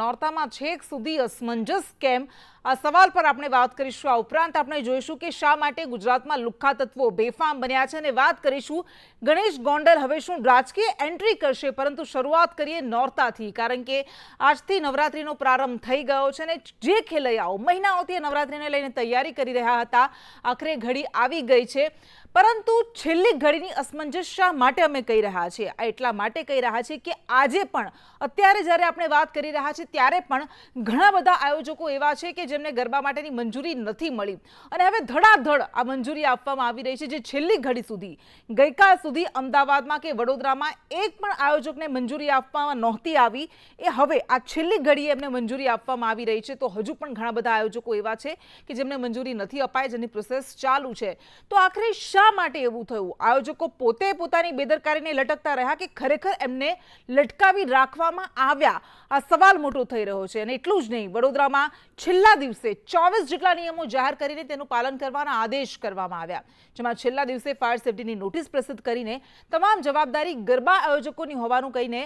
નોર્તામાં છેક સુધી અસમંજસ કેમ આ સવાલ પર આપણે વાત કરીશું આ ઉપરાંત આપણે જોઈશું કે શા માટે ગુજરાતમાં લુખ્ખા તત્વો બેફામ બન્યા છે અને વાત કરીશું ગણેશ ગોંડલ હવે શું રાજકીય એન્ટ્રી કરશે પરંતુ શરૂઆત કરીએ નોર્તાથી કારણ કે આજથી નવરાત્રીનો પ્રારંભ થઈ ગયો છે અને જે ખેલૈયાઓ મહિનાઓથી નવરાત્રિને લઈને તૈયારી કરી રહ્યા હતા આખરે ઘડી આવી ગઈ છે પરંતુ છેલ્લી ઘડીની અસમંજસ શા માટે અમે કહી રહ્યા છીએ આ એટલા માટે કહી રહ્યા છીએ કે આજે પણ અત્યારે જ્યારે આપણે વાત કરી રહ્યા છીએ ત્યારે પણ ઘણા બધા આયોજકો એવા છે કે જેમને ગરબા માટેની મંજૂરી નથી મળી અને હવે ધડાધડ આ મંજૂરી આપવામાં આવી રહી છે જે છેલ્લી ઘડી સુધી ગઈકાલ સુધી અમદાવાદમાં કે વડોદરામાં એક પણ આયોજકને મંજૂરી આપવામાં નહોતી આવી એ હવે આ છેલ્લી ઘડીએ એમને મંજૂરી આપવામાં આવી રહી છે તો હજુ પણ ઘણા બધા આયોજકો એવા છે કે જેમને મંજૂરી નથી અપાય જેની પ્રોસેસ ચાલુ છે તો આખરે શા માટે એવું થયું આયોજકો પોતે પોતાની બેદરકારીને લટકતા રહ્યા કે ખરેખર એમને લટકાવી રાખવામાં આવ્યા આ સવાલ મોટો થઈ રહ્યો છે અને એટલું જ નહીં વડોદરામાં છેલ્લા દિવસે ચોવીસ જેટલા નિયમો જાહેર કરીને તેનું પાલન કરવાના આદેશ કરવામાં આવ્યા જેમાં છેલ્લા દિવસે ફાયર સેફટીની નોટિસ પ્રસિદ્ધ કરીને તમામ જવાબદારી ગરબા આયોજકોની હોવાનું કહીને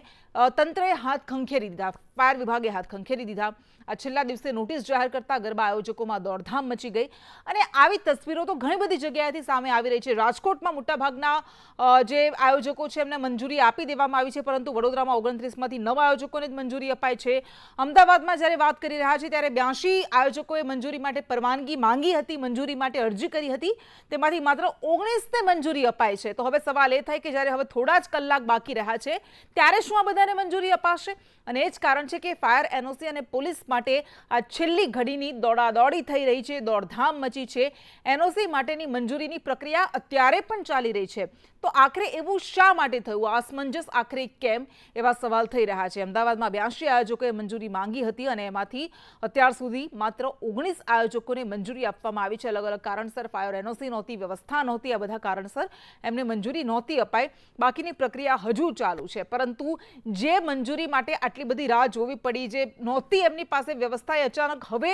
તંત્રએ હાથ ખંખેરી દીધા ફાયર વિભાગે હાથ ખંખેરી દીધા આ છેલ્લા દિવસે નોટિસ જાહેર કરતા ગરબા આયોજકોમાં દોડધામ મચી ગઈ અને આવી તસવીરો તો ઘણી બધી જગ્યાએથી સામે આવી રહી છે રાજકોટમાં મોટાભાગના જે આયોજકો છે એમને મંજૂરી આપી દેવામાં આવી છે પરંતુ વડોદરામાં ઓગણત્રીસમાંથી નવ આયોજકોને જ મંજૂરી અપાય છે અમદાવાદમાં જ્યારે વાત કરી રહ્યા છીએ ત્યારે બ્યાસી આયોજકોએ મંજૂરી માટે પરવાનગી માંગી હતી મંજૂરી માટે અરજી કરી હતી તેમાંથી માત્ર ઓગણીસને મંજૂરી અપાય છે તો હવે સવાલ એ થાય કે જ્યારે હવે થોડા જ કલાક બાકી રહ્યા છે ત્યારે શું આ બધાને મંજૂરી અપાશે અને એ જ કારણ કારણ છે કે ફાયર એનઓસી અને પોલીસ માટે આ છેલ્લી ઘડીની દોડાદોડી થઈ રહી છે દોડધામ મચી છે એનઓસી માટેની મંજૂરીની પ્રક્રિયા અત્યારે પણ ચાલી રહી છે તો આખરે એવું શા માટે થયું આ અસમંજસ આખરે કેમ એવા સવાલ થઈ રહ્યા છે અમદાવાદમાં બ્યાસી આયોજકોએ મંજૂરી માંગી હતી અને એમાંથી અત્યાર સુધી માત્ર ઓગણીસ આયોજકોને મંજૂરી આપવામાં આવી છે અલગ અલગ કારણસર ફાયર એનઓસી નહોતી વ્યવસ્થા નહોતી આ બધા કારણસર એમને મંજૂરી નહોતી અપાય બાકીની પ્રક્રિયા હજુ ચાલુ છે પરંતુ જે મંજૂરી માટે આટલી બધી રાહ જોવી પડી જે નહોતી એમની પાસે વ્યવસ્થા એ અચાનક હવે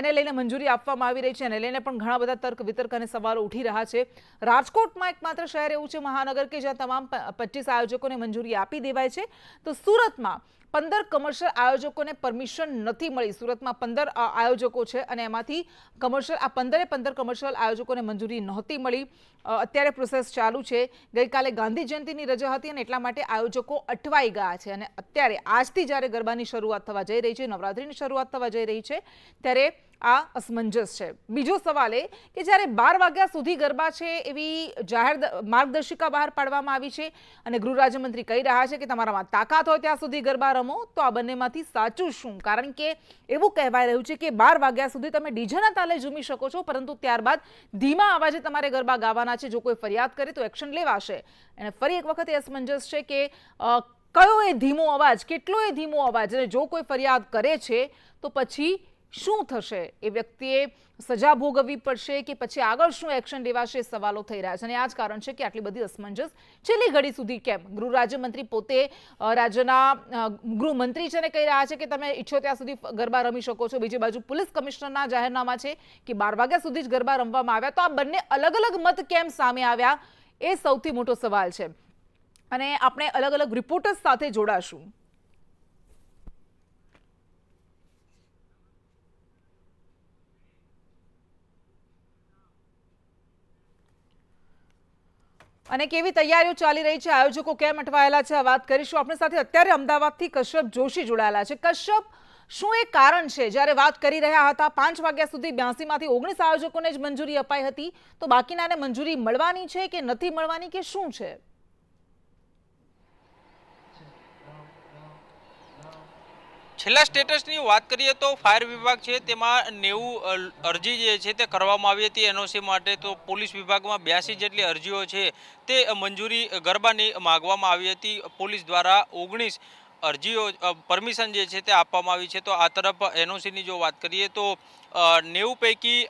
એને લઈને મંજૂરી આપવામાં આવી રહી છે એને લઈને પણ ઘણા બધા તર્ક વિતર્ક અને સવાલો ઉઠી રહ્યા છે રાજકોટમાં એકમાત્ર શહેર એવું છે મહાનગર કે જ્યાં તમામ પચીસ આયોજકોને મંજૂરી આપી દેવાય છે તો સુરતમાં પંદર કમર્શિયલ આયોજકોને પરમિશન નથી મળી સુરતમાં પંદર આયોજકો છે અને એમાંથી કમર્શિયલ આ પંદરે પંદર કમર્શિયલ આયોજકોને મંજૂરી નહોતી મળી અત્યારે પ્રોસેસ ચાલુ છે ગઈકાલે ગાંધી જયંતિની રજા હતી અને એટલા માટે આયોજકો અટવાઈ ગયા છે અને અત્યારે આજથી જ્યારે ગરબાની શરૂઆત થવા જઈ રહી છે નવરાત્રિની શરૂઆત થવા જઈ રહી છે ત્યારે આ અસમંજસ છે બીજો સવાલ એ કે જ્યારે બાર વાગ્યા સુધી ગરબા છે એવી જાહેર માર્ગદર્શિકા બહાર પાડવામાં આવી છે અને ગૃહ રાજ્યમંત્રી કહી રહ્યા છે કે તમારામાં તાકાત હોય ત્યાં સુધી ગરબા રમો તો આ બંનેમાંથી સાચું શું કારણ કે એવું કહેવાય રહ્યું છે કે બાર વાગ્યા સુધી તમે ડીજેના તાલે ઝૂમી શકો છો પરંતુ ત્યારબાદ ધીમા અવાજે તમારે ગરબા ગાવાના છે જો કોઈ ફરિયાદ કરે તો એક્શન લેવાશે અને ફરી એક વખત એ અસમંજસ છે કે કયો એ ધીમો અવાજ કેટલો એ ધીમો અવાજ અને જો કોઈ ફરિયાદ કરે છે તો પછી શું થશે એ વ્યક્તિએ સજા ભોગવવી પડશે કે પછી આગળ શું એક્શન લેવાશે સવાલો થઈ રહ્યા છે અને આ જ કારણ છે કે આટલી બધી અસમંજસ છેલ્લી ઘડી સુધી કેમ ગૃહ રાજ્યમંત્રી પોતે રાજ્યના ગૃહમંત્રી છે ને કહી રહ્યા છે કે તમે ઈચ્છો ત્યાં સુધી ગરબા રમી શકો છો બીજી બાજુ પોલીસ કમિશનરના જાહેરનામા છે કે બાર વાગ્યા સુધી જ ગરબા રમવામાં આવ્યા તો આ બંને અલગ અલગ મત કેમ સામે આવ્યા એ સૌથી મોટો સવાલ છે અને આપણે અલગ અલગ રિપોર્ટર્સ સાથે જોડાશું અને કેવી તૈયારીઓ ચાલી રહી છે આયોજકો કેમ અટવાયેલા છે આ વાત કરીશું આપણી સાથે અત્યારે અમદાવાદથી કશ્યપ જોશી જોડાયેલા છે કશ્યપ શું એ કારણ છે જ્યારે વાત કરી રહ્યા હતા પાંચ વાગ્યા સુધી બ્યાસીમાંથી ઓગણીસ આયોજકોને જ મંજૂરી અપાઈ હતી તો બાકીનાને મંજૂરી મળવાની છે કે નથી મળવાની કે શું છે છેલ્લા સ્ટેટસની વાત કરીએ તો ફાયર વિભાગ છે તેમાં નેવું અરજી જે છે તે કરવામાં આવી હતી એનઓસી માટે તો પોલીસ વિભાગમાં બ્યાસી જેટલી અરજીઓ છે તે મંજૂરી ગરબાની માગવામાં આવી હતી પોલીસ દ્વારા ઓગણીસ અરજીઓ પરમિશન જે છે તે આપવામાં આવી છે તો આ તરફ એનઓસીની જો વાત કરીએ તો નેવું પૈકી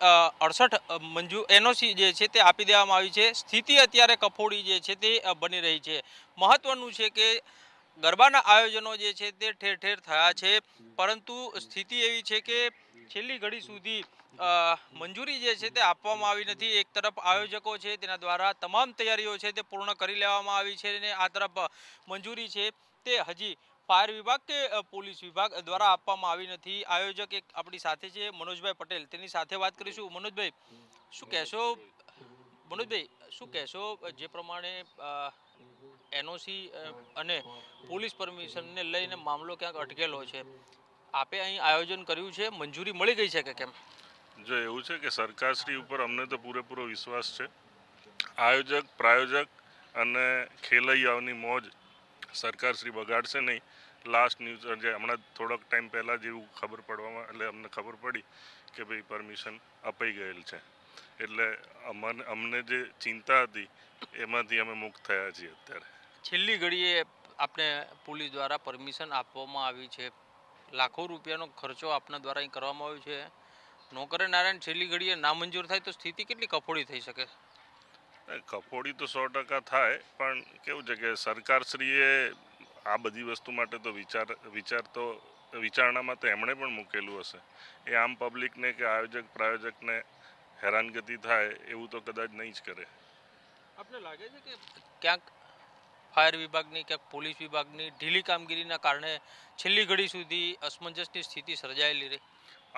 અડસઠ મંજૂ એનઓસી જે છે તે આપી દેવામાં આવી છે સ્થિતિ અત્યારે કફોડી જે છે તે બની રહી છે મહત્વનું છે કે ગરબાના આયોજનો જે છે તે ઠેર ઠેર થયા છે પરંતુ સ્થિતિ એવી છે કે છેલ્લી ઘડી સુધી મંજૂરી જે છે તે આપવામાં આવી નથી એક તરફ આયોજકો છે તેના દ્વારા તમામ તૈયારીઓ છે તે પૂર્ણ કરી લેવામાં આવી છે અને આ તરફ મંજૂરી છે તે હજી ફાયર વિભાગ કે પોલીસ વિભાગ દ્વારા આપવામાં આવી નથી આયોજક એક આપણી સાથે છે મનોજભાઈ પટેલ તેની સાથે વાત કરીશું મનોજભાઈ શું કહેશો મનોજભાઈ શું કહેશો જે પ્રમાણે એનઓસી અને પોલીસ પરમિશનને લઈને મામલો ક્યાંક અટકેલો છે આપે અહીં આયોજન કર્યું છે મંજૂરી મળી ગઈ છે કે કેમ જો એવું છે કે સરકારશ્રી ઉપર અમને તો પૂરેપૂરો વિશ્વાસ છે આયોજક પ્રાયોજક અને ખેલૈયાઓની મોજ સરકારશ્રી બગાડશે નહીં લાસ્ટ ન્યૂઝ જે હમણાં થોડોક ટાઈમ પહેલાં જેવું ખબર પડવામાં એટલે અમને ખબર પડી કે ભાઈ પરમિશન અપાઈ ગયેલ છે એટલે અમને અમને જે ચિંતા હતી એમાંથી અમે મુક્ત થયા છીએ અત્યારે છેલ્લી ઘડીએ આપણે પોલીસ દ્વારા પરમિશન આપવામાં આવી છે લાખો રૂપિયાનો ખર્ચો આપના દ્વારા અહીં કરવામાં આવ્યો છે નોકરે નારાયણ છેલ્લી ઘડીએ નામંજૂર થાય તો સ્થિતિ કેટલી કફોડી થઈ શકે કફોડી તો સો ટકા થાય પણ કેવું છે કે સરકારશ્રીએ આ બધી વસ્તુ માટે તો વિચાર વિચાર તો વિચારણામાં તો એમણે પણ મૂકેલું હશે એ આમ પબ્લિકને કે આયોજક પ્રાયોજકને હેરાનગતિ થાય એવું તો કદાચ નહીં જ કરે આપણે લાગે છે કે ક્યાંક ફાયર વિભાગની કે પોલીસ વિભાગની ઢીલી કામગીરીના કારણે છેલ્લી ઘડી સુધી અસમંજસની સ્થિતિ સર્જાયેલી રહી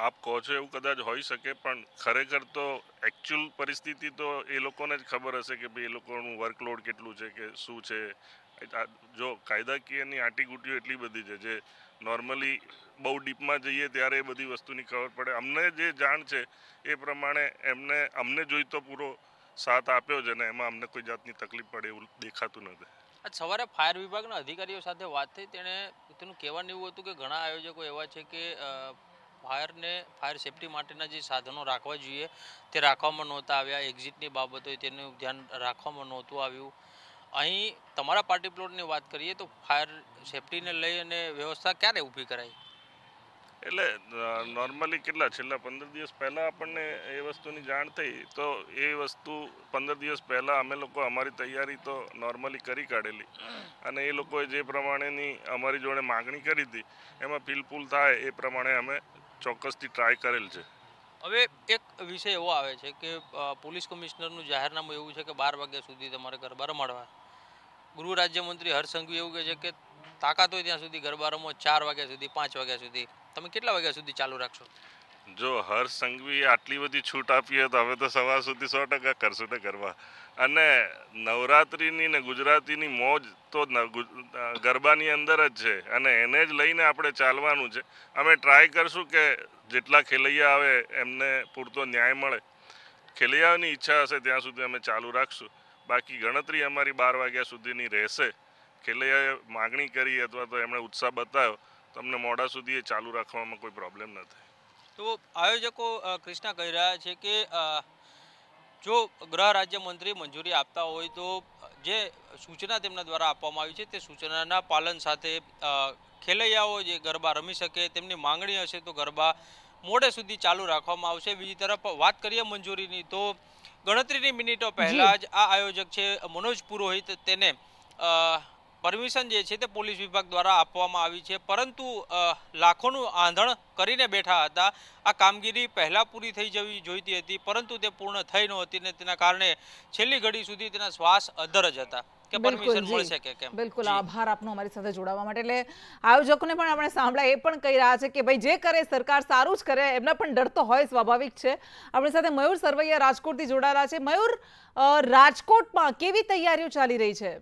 આપ કહો છો એવું કદાચ હોઈ શકે પણ ખરેખર તો એકચ્યુઅલ પરિસ્થિતિ તો એ લોકોને જ ખબર હશે કે ભાઈ એ લોકોનું વર્કલોડ કેટલું છે કે શું છે જો કાયદાકીયની આંટીગૂટીઓ એટલી બધી છે જે નોર્મલી બહુ ડીપમાં જઈએ ત્યારે એ બધી વસ્તુની ખબર પડે અમને જે જાણ છે એ પ્રમાણે એમને અમને જોઈતો પૂરો સાથ આપ્યો છે ને એમાં અમને કોઈ જાતની તકલીફ પડે એવું દેખાતું નથી આજ સવારે ફાયર વિભાગના અધિકારીઓ સાથે વાત થઈ તેણે તેનું કહેવાનું એવું હતું કે ઘણા આયોજકો એવા છે કે ફાયરને ફાયર સેફટી માટેના જે સાધનો રાખવા જોઈએ તે રાખવામાં નહોતા આવ્યા એક્ઝિટની બાબતોએ તેનું ધ્યાન રાખવામાં નહોતું આવ્યું અહીં તમારા પાર્ટી પ્લોટની વાત કરીએ તો ફાયર સેફટીને લઈ અને વ્યવસ્થા ક્યારે ઊભી કરાઈ એટલે નોર્મલી કેટલા છેલ્લા પંદર દિવસ પહેલાં આપણને એ વસ્તુની જાણ થઈ તો એ વસ્તુ પંદર દિવસ પહેલાં અમે લોકો અમારી તૈયારી તો નોર્મલી કરી કાઢેલી અને એ લોકોએ જે પ્રમાણેની અમારી જોડે માગણી કરી હતી એમાં પીલપુલ થાય એ પ્રમાણે અમે ચોક્કસથી ટ્રાય કરેલ છે હવે એક વિષય એવો આવે છે કે પોલીસ કમિશનરનું જાહેરનામું એવું છે કે બાર વાગ્યા સુધી તમારે ગરબા રમાડવા ગૃહ રાજ્યમંત્રી હર્ષ સંઘવી એવું કહે છે કે તાકાત હોય ત્યાં સુધી ગરબા રમો ચાર વાગ્યા સુધી પાંચ વાગ્યા સુધી તમે કેટલા વાગ્યા સુધી ચાલુ રાખશો જો હર સંઘવી આટલી બધી છૂટ આપી હોય તો હવે તો સવાર સુધી સો ટકા કરશું ને ગરબા અને નવરાત્રિની ને ગુજરાતીની મોજ તો ગરબાની અંદર જ છે અને એને જ લઈને આપણે ચાલવાનું છે અમે ટ્રાય કરશું કે જેટલા ખેલૈયા આવે એમને પૂરતો ન્યાય મળે ખેલૈયાઓની ઈચ્છા હશે ત્યાં સુધી અમે ચાલુ રાખશું બાકી ગણતરી અમારી બાર વાગ્યા સુધીની રહેશે ખેલૈયાએ માગણી કરી અથવા તો એમણે ઉત્સાહ બતાવ્યો તમને મોડા સુધી એ ચાલુ રાખવામાં કોઈ પ્રોબ્લેમ ન થાય તો આયોજકો કૃષ્ણા કહી રહ્યા છે કે જો ગૃહ રાજ્ય મંત્રી મંજૂરી આપતા હોય તો જે સૂચના તેમના દ્વારા આપવામાં આવી છે તે સૂચનાના પાલન સાથે ખેલૈયાઓ જે ગરબા રમી શકે તેમની માંગણી હશે તો ગરબા મોડે સુધી ચાલુ રાખવામાં આવશે બીજી તરફ વાત કરીએ મંજૂરીની તો ગણતરીની મિનિટો પહેલાં જ આ આયોજક છે મનોજ પુરોહિત તેને પરમિશન જે છે તે પોલીસ વિભાગ દ્વારા આપવામાં આવી છે પરંતુ લાખોનું આંધણ કરીને બેઠા હતા આ કામગીરી પહેલાં પૂરી થઈ જવી જોઈતી હતી પરંતુ તે પૂર્ણ થઈ નહોતી ને તેના કારણે છેલ્લી ઘડી સુધી તેના શ્વાસ અધર જ હતા બિલકુલ આભાર આપનો અમારી સાથે જોડાવા માટે એટલે આયોજકોને પણ આપણે સાંભળ્યા એ પણ કહી રહ્યા છે કે ભાઈ જે કરે સરકાર સારું જ કરે એમને પણ ડર તો હોય સ્વાભાવિક છે આપણી સાથે મયુર સરવૈયા રાજકોટથી જોડાયેલા છે મયુર રાજકોટમાં કેવી તૈયારીઓ ચાલી રહી છે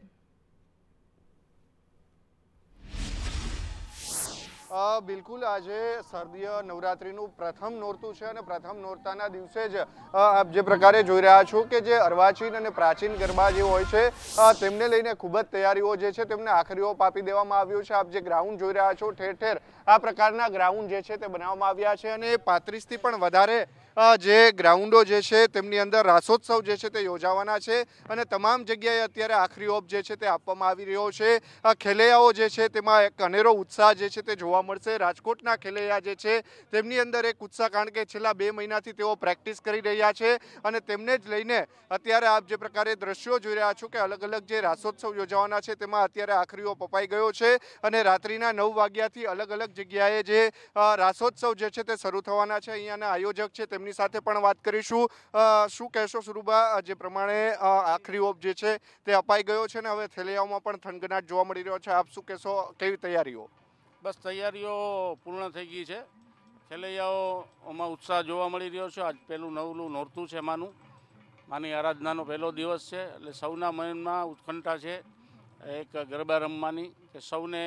બિલકુલ આજે શરદીય નવરાત્રિનું પ્રથમ નોરતું છે અને પ્રથમ નોરતાના દિવસે જ આપ જે પ્રકારે જોઈ રહ્યા છો કે જે અર્વાચીન અને પ્રાચીન ગરબા જે હોય છે તેમને લઈને ખૂબ જ તૈયારીઓ જે છે તેમને આખરીઓ ઓપ આપી દેવામાં આવ્યો છે આપ જે ગ્રાઉન્ડ જોઈ રહ્યા છો ઠેર ઠેર આ પ્રકારના ગ્રાઉન્ડ જે છે તે બનાવવામાં આવ્યા છે અને પાંત્રીસથી પણ વધારે જે ગ્રાઉન્ડો જે છે તેમની અંદર રાસોત્સવ જે છે તે યોજાવાના છે અને તમામ જગ્યાએ અત્યારે આખરી ઓપ જે છે તે આપવામાં આવી રહ્યો છે ખેલૈયાઓ જે છે તેમાં એક અનેરો ઉત્સાહ જે છે તે જોવા મળશે રાજકોટના ખેલૈયા જે છે તેમની અંદર એક ઉત્સાહ કારણ કે છેલ્લા બે મહિનાથી તેઓ પ્રેક્ટિસ કરી રહ્યા છે અને તેમને જ લઈને અત્યારે આપ જે પ્રકારે દ્રશ્યો જોઈ રહ્યા છો કે અલગ અલગ જે રાસોત્સવ યોજાવાના છે તેમાં અત્યારે આખરી ઓપ અપાઈ ગયો છે અને રાત્રિના નવ વાગ્યાથી અલગ અલગ જગ્યાએ જે રાસોત્સવ જે છે તે શરૂ થવાના છે અહીંયાના આયોજક છે તેમની સાથે પણ વાત કરીશું શું કહેશો સુરુબા જે પ્રમાણે આખરી ઓપ જે છે તે અપાઈ ગયો છે ને હવે થેલિયાઓમાં પણ થનગનાટ જોવા મળી રહ્યો છે આપ શું કહેશો કેવી તૈયારીઓ બસ તૈયારીઓ પૂર્ણ થઈ ગઈ છે થેલૈયાઓમાં ઉત્સાહ જોવા મળી રહ્યો છે આજ પહેલું નવલું નોરતું છે માનું માની આરાધનાનો પહેલો દિવસ છે એટલે સૌના મનમાં ઉત્કંઠા છે એક ગરબા રમવાની કે સૌને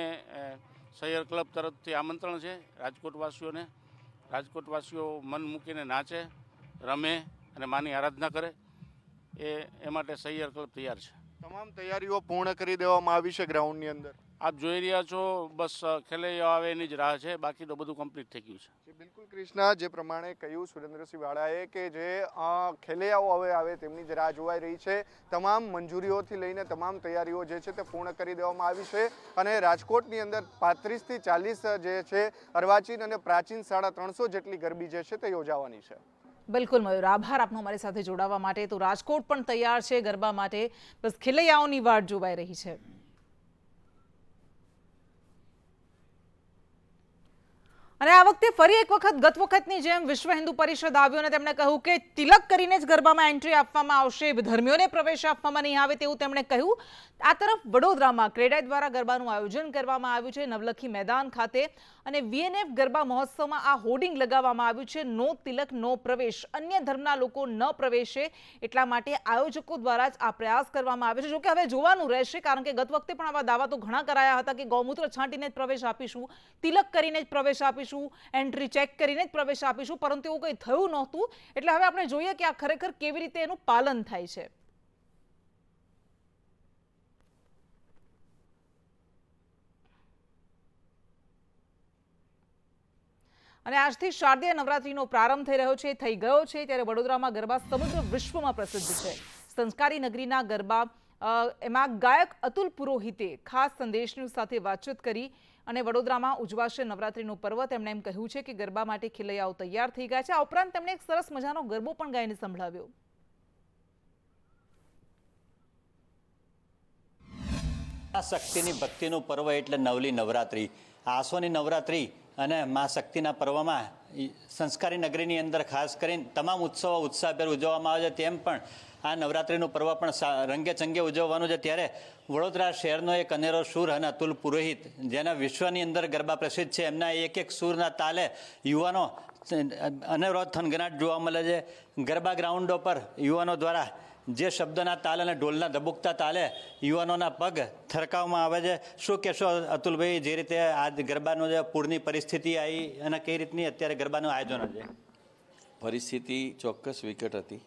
સૈયર ક્લબ તરફથી આમંત્રણ છે રાજકોટવાસીઓને રાજકોટવાસીઓ મન મૂકીને નાચે રમે અને માની આરાધના કરે એ એ માટે સહિયર ક્લબ તૈયાર છે તમામ તૈયારીઓ પૂર્ણ કરી દેવામાં આવી છે ગ્રાઉન્ડની અંદર આપ જોઈ રહ્યા છો બસ ખેલૈયા આવે એની જ રાહ છે બાકી તો બધું કમ્પ્લીટ થઈ ગયું છે બિલકુલ કૃષ્ણા જે પ્રમાણે કહ્યું સુરેન્દ્રસિંહ વાળાએ કે જે ખેલૈયાઓ હવે આવે તેમની જ રાહ જોવાઈ રહી છે તમામ મંજૂરીઓથી લઈને તમામ તૈયારીઓ જે છે તે પૂર્ણ કરી દેવામાં આવી છે અને રાજકોટની અંદર પાંત્રીસથી ચાલીસ જે છે અર્વાચીન અને પ્રાચીન સાડા ત્રણસો જેટલી ગરબી જે છે તે યોજાવાની છે બિલકુલ મયુર આભાર આપનો અમારી સાથે જોડાવા માટે તો રાજકોટ પણ તૈયાર છે ગરબા માટે બસ ખેલૈયાઓની વાટ જોવાઈ રહી છે અને આ વખતે ફરી એક વખત ગત વખતની જેમ વિશ્વ હિન્દુ પરિષદ આવ્યું અને તેમણે કહ્યું કે તિલક કરીને જ ગરબામાં એન્ટ્રી આપવામાં આવશે ધર્મીઓને પ્રવેશ આપવામાં નહીં આવે તેવું તેમણે કહ્યું આ તરફ વડોદરામાં ક્રેડાઈ દ્વારા ગરબાનું આયોજન કરવામાં આવ્યું છે નવલખી મેદાન ખાતે અને વીએનએફ ગરબા મહોત્સવમાં આ હોર્ડિંગ લગાવવામાં આવ્યું છે નો તિલક નો પ્રવેશ અન્ય ધર્મના લોકો ન પ્રવેશે એટલા માટે આયોજકો દ્વારા જ આ પ્રયાસ કરવામાં આવ્યો છે જોકે હવે જોવાનું રહેશે કારણ કે ગત વખતે પણ આવા દાવા તો ઘણા કરાયા હતા કે ગૌમૂત્ર છાંટીને જ પ્રવેશ આપીશું તિલક કરીને જ પ્રવેશ આપીશું એન્ટ્રી ચેક કરીને જ પ્રવેશ આપીશું પરંતુ એવું કંઈ થયું નહોતું એટલે હવે આપણે જોઈએ કે આ ખરેખર કેવી રીતે એનું પાલન થાય છે અને આજથી શારદીય નવરાત્રીનો પ્રારંભ થઈ રહ્યો છે થઈ ગયો છે ત્યારે વડોદરામાં ગરબા સમગ્ર વિશ્વમાં પ્રસિદ્ધ છે સંસ્કારી નગરીના ગરબા એમાં ગાયક અતુલ પુરોહિતે ખાસ સંદેશની સાથે વાતચીત કરી અને વડોદરામાં ઉજવાશે નવરાત્રીનું પર્વ તેમણે એમ કહ્યું છે કે ગરબા માટે ખિલૈયાઓ તૈયાર થઈ ગયા છે આ ઉપરાંત તેમણે એક સરસ મજાનો ગરબો પણ ગાઈને સંભળાવ્યો શક્તિની ભક્તિનું પર્વ એટલે નવલી નવરાત્રી આસોની નવરાત્રી અને મા શક્તિના પર્વમાં સંસ્કારી નગરીની અંદર ખાસ કરીને તમામ ઉત્સવો ઉત્સાહભેર ઉજવવામાં આવે છે તેમ પણ આ નવરાત્રિનું પર્વ પણ રંગે ચંગે ઉજવવાનું છે ત્યારે વડોદરા શહેરનો એક અનેરો સૂર અને અતુલ પુરોહિત જેના વિશ્વની અંદર ગરબા પ્રસિદ્ધ છે એમના એક એક સૂરના તાલે યુવાનો અનેરો થનગનાટ જોવા મળે છે ગરબા ગ્રાઉન્ડો પર યુવાનો દ્વારા જે શબ્દના તાલ અને ઢોલના ધબુકતા તાલે યુવાનોના પગ થરકાવવામાં આવે છે શું કહેશો અતુલભાઈ જે રીતે આ ગરબાનો જે પૂરની પરિસ્થિતિ આવી અને કઈ રીતની અત્યારે ગરબાનું આયોજન છે પરિસ્થિતિ ચોક્કસ વિકટ હતી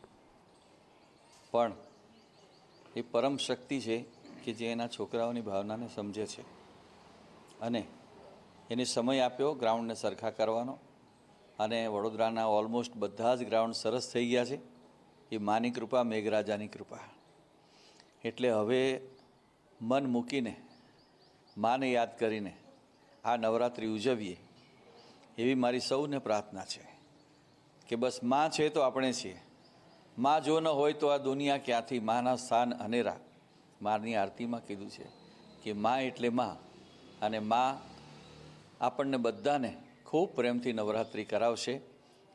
પણ એ પરમ શક્તિ છે કે જે એના છોકરાઓની ભાવનાને સમજે છે અને એને સમય આપ્યો ગ્રાઉન્ડને સરખા કરવાનો અને વડોદરાના ઓલમોસ્ટ બધા જ ગ્રાઉન્ડ સરસ થઈ ગયા છે એ માની કૃપા મેઘરાજાની કૃપા એટલે હવે મન મૂકીને માને યાદ કરીને આ નવરાત્રિ ઉજવીએ એવી મારી સૌને પ્રાર્થના છે કે બસ માં છે તો આપણે છીએ માં જો ન હોય તો આ દુનિયા ક્યાંથી માના સ્થાન અનેરા મારની આરતીમાં કીધું છે કે માં એટલે માં અને માં આપણને બધાને ખૂબ પ્રેમથી નવરાત્રિ કરાવશે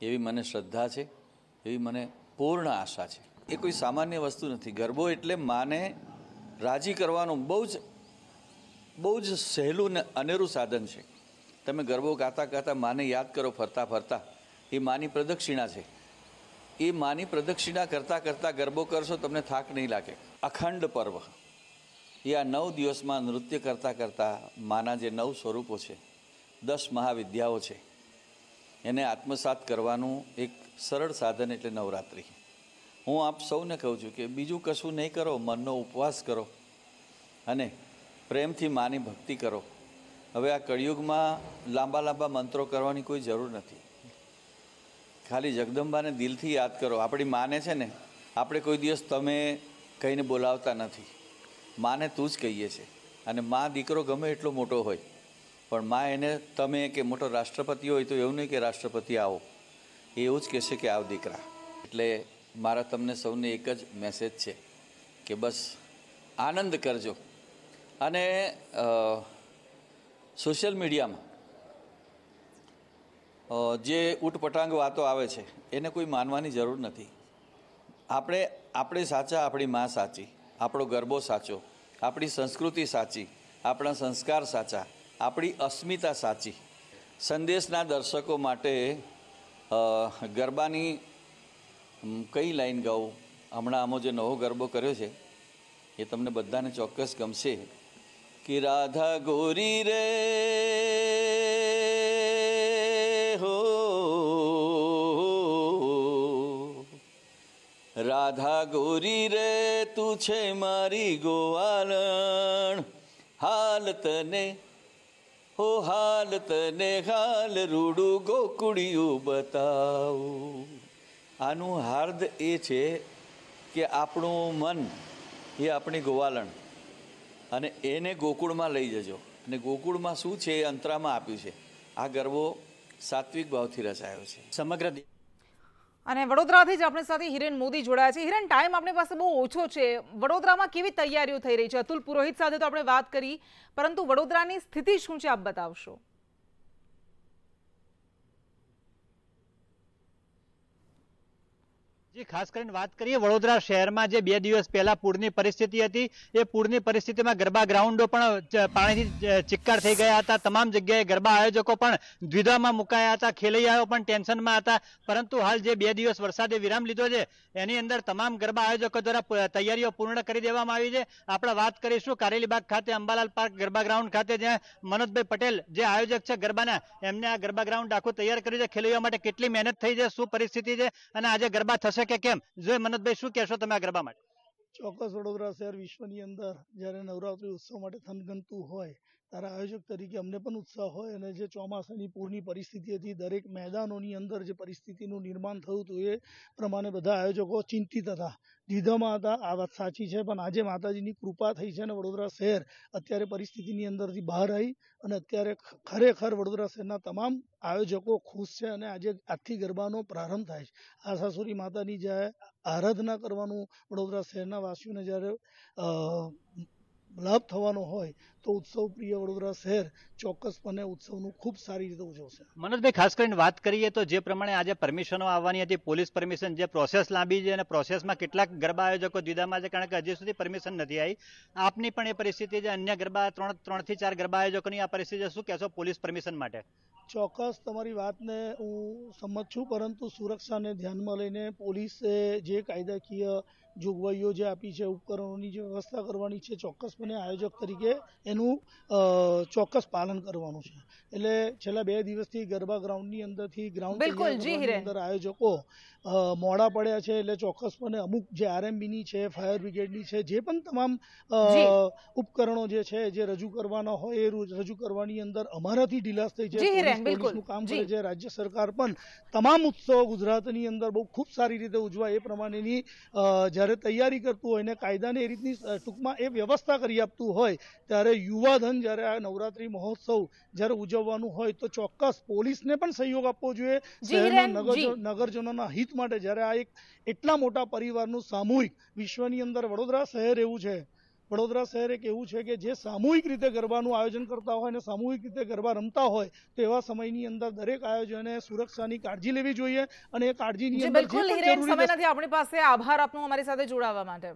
એવી મને શ્રદ્ધા છે એવી મને પૂર્ણ આશા છે એ કોઈ સામાન્ય વસ્તુ નથી ગરબો એટલે માને રાજી કરવાનું બહુ જ બહુ જ સહેલું ને અનેરું સાધન છે તમે ગરબો ગાતા ગાતા માને યાદ કરો ફરતા ફરતા એ માની પ્રદક્ષિણા છે એ માની પ્રદક્ષિણા કરતાં કરતાં ગરબો કરશો તમને થાક નહીં લાગે અખંડ પર્વ એ આ નવ દિવસમાં નૃત્ય કરતાં કરતાં માના જે નવ સ્વરૂપો છે દસ મહાવિદ્યાઓ છે એને આત્મસાત કરવાનું એક સરળ સાધન એટલે નવરાત્રિ હું આપ સૌને કહું છું કે બીજું કશું નહીં કરો મનનો ઉપવાસ કરો અને પ્રેમથી માની ભક્તિ કરો હવે આ કળિયુગમાં લાંબા લાંબા મંત્રો કરવાની કોઈ જરૂર નથી ખાલી જગદંબાને દિલથી યાદ કરો આપણી માને છે ને આપણે કોઈ દિવસ તમે કહીને બોલાવતા નથી માને તું જ કહીએ છે અને મા દીકરો ગમે એટલો મોટો હોય પણ માં એને તમે કે મોટો રાષ્ટ્રપતિ હોય તો એવું નહીં કે રાષ્ટ્રપતિ આવો એવું જ કહેશે કે આવ દીકરા એટલે મારા તમને સૌને એક જ મેસેજ છે કે બસ આનંદ કરજો અને સોશિયલ મીડિયામાં જે ઉટપટાંગ વાતો આવે છે એને કોઈ માનવાની જરૂર નથી આપણે આપણે સાચા આપણી માં સાચી આપણો ગરબો સાચો આપણી સંસ્કૃતિ સાચી આપણા સંસ્કાર સાચા આપણી અસ્મિતા સાચી સંદેશના દર્શકો માટે ગરબાની કઈ લાઈન ગાવું હમણાં આમો જે નવો ગરબો કર્યો છે એ તમને બધાને ચોક્કસ ગમશે કે રાધા ગોરી રે હો રાધા ગોરી રે તું છે મારી ગોવાલણ હાલ તને ઓ હાલ તને હાલ રૂડું ગોકુડિયું બતાવ આનું હાર્દ એ છે કે આપણું મન એ આપણી ગોવાલણ અને એને ગોકુળમાં લઈ જજો અને ગોકુળમાં શું છે એ અંતરામાં આપ્યું છે આ ગરબો સાત્વિક ભાવથી રચાયો છે સમગ્ર અને વડોદરાથી જ આપણી સાથે હિરેન મોદી જોડાયા છે હિરેન ટાઈમ આપણી પાસે બહુ ઓછો છે વડોદરામાં કેવી તૈયારીઓ થઈ રહી છે અતુલ પુરોહિત સાથે તો આપણે વાત કરી પરંતુ વડોદરાની સ્થિતિ શું છે આપ બતાવશો જી ખાસ કરીને વાત કરીએ વડોદરા શહેરમાં જે બે દિવસ પહેલા પૂરની પરિસ્થિતિ હતી એ પૂરની પરિસ્થિતિમાં ગરબા ગ્રાઉન્ડો પણ પાણીથી ચિક્કાર થઈ ગયા હતા તમામ જગ્યાએ ગરબા આયોજકો પણ દ્વિધામાં મુકાયા હતા ખેલૈયાઓ પણ ટેન્શનમાં હતા પરંતુ હાલ જે બે દિવસ વરસાદે વિરામ લીધો છે એની અંદર તમામ ગરબા આયોજકો દ્વારા તૈયારીઓ પૂર્ણ કરી દેવામાં આવી છે આપણે વાત કરીશું કારેલીબાગ ખાતે અંબાલાલ પાર્ક ગરબા ગ્રાઉન્ડ ખાતે જ્યાં મનોજભાઈ પટેલ જે આયોજક છે ગરબાના એમને આ ગરબા ગ્રાઉન્ડ આખું તૈયાર કર્યું છે ખેલૈયા માટે કેટલી મહેનત થઈ છે શું પરિસ્થિતિ છે અને આજે ગરબા થશે છે કે કેમ જો મનતભાઈ શું કહેશો તમે આ ગરબા માટે ચોક્કસ વડોદરા શહેર વિશ્વની અંદર જયારે નવરાત્રી ઉત્સવ માટે થનગનતું હોય ત્યારે આયોજક તરીકે અમને પણ ઉત્સાહ હોય અને જે ચોમાસાની પૂરની પરિસ્થિતિ હતી દરેક મેદાનોની અંદર જે પરિસ્થિતિનું નિર્માણ થયું હતું એ પ્રમાણે બધા આયોજકો ચિંતિત હતા ધીધમાં હતા આ વાત સાચી છે પણ આજે માતાજીની કૃપા થઈ છે અને વડોદરા શહેર અત્યારે પરિસ્થિતિની અંદરથી બહાર આવી અને અત્યારે ખરેખર વડોદરા શહેરના તમામ આયોજકો ખુશ છે અને આજે આજથી ગરબાનો પ્રારંભ થાય છે આ સાસુરી માતાની જ્યારે આરાધના કરવાનું વડોદરા શહેરના વાસીઓને જ્યારે લાભ થવાનો હોય તો ઉત્સવ પ્રિય વડોદરા શહેર ચોક્કસપણે ઉત્સવનું ખૂબ સારી રીતે ઉજવશે મનોજભાઈ ખાસ કરીને વાત કરીએ તો જે પ્રમાણે આજે પરમિશનો આવવાની હતી પોલીસ પરમિશન જે પ્રોસેસ લાંબી છે અને પ્રોસેસમાં કેટલાક ગરબા આયોજકો દીધામાં છે કારણ કે હજી સુધી પરમિશન નથી આવી આપની પણ એ પરિસ્થિતિ છે અન્ય ગરબા ત્રણ ત્રણથી ચાર ગરબા આયોજકોની આ પરિસ્થિતિ શું કહેશો પોલીસ પરમિશન માટે ચોક્કસ તમારી વાતને હું સમજ છું પરંતુ સુરક્ષાને ધ્યાનમાં લઈને પોલીસે જે કાયદાકીય જોગવાઈઓ જે આપી છે ઉપકરણોની જે વ્યવસ્થા કરવાની છે ચોક્કસપણે આયોજક તરીકે એનું ચોક્કસ પાલન કરવાનું છે એટલે છેલ્લા બે દિવસથી ગરબા ગ્રાઉન્ડની અંદરથી ગ્રાઉન્ડ અંદર આયોજકો મોડા પડ્યા છે એટલે ચોક્કસપણે અમુક જે આરએમબીની છે ફાયર બ્રિગેડની છે જે પણ તમામ ઉપકરણો જે છે જે રજૂ કરવાના હોય એ રજૂ કરવાની અંદર અમારાથી ઢીલાસ થઈ છે કામ કરે છે રાજ્ય સરકાર પણ તમામ ઉત્સવો ગુજરાતની અંદર બહુ ખૂબ સારી રીતે ઉજવાય એ પ્રમાણેની જે જ્યારે તૈયારી કરતું હોય ને કાયદાને એ રીતની ટૂંકમાં એ વ્યવસ્થા કરી આપતું હોય ત્યારે યુવાધન જ્યારે આ નવરાત્રી મહોત્સવ જ્યારે ઉજવવાનું હોય તો ચોક્કસ પોલીસને પણ સહયોગ આપવો જોઈએ શહેરના નગરજનોના હિત માટે જ્યારે આ એક એટલા મોટા પરિવારનું સામૂહિક વિશ્વની અંદર વડોદરા શહેર એવું છે વડોદરા શહેર એક એવું છે કે જે સામૂહિક રીતે ગરબાનું આયોજન કરતા હોય અને સામૂહિક રીતે ગરબા રમતા હોય તેવા એવા સમયની અંદર દરેક આયોજને સુરક્ષાની કાળજી લેવી જોઈએ અને એ કાળજીની બિલકુલ નથી આપણી પાસે આભાર આપનો અમારી સાથે જોડાવા માટે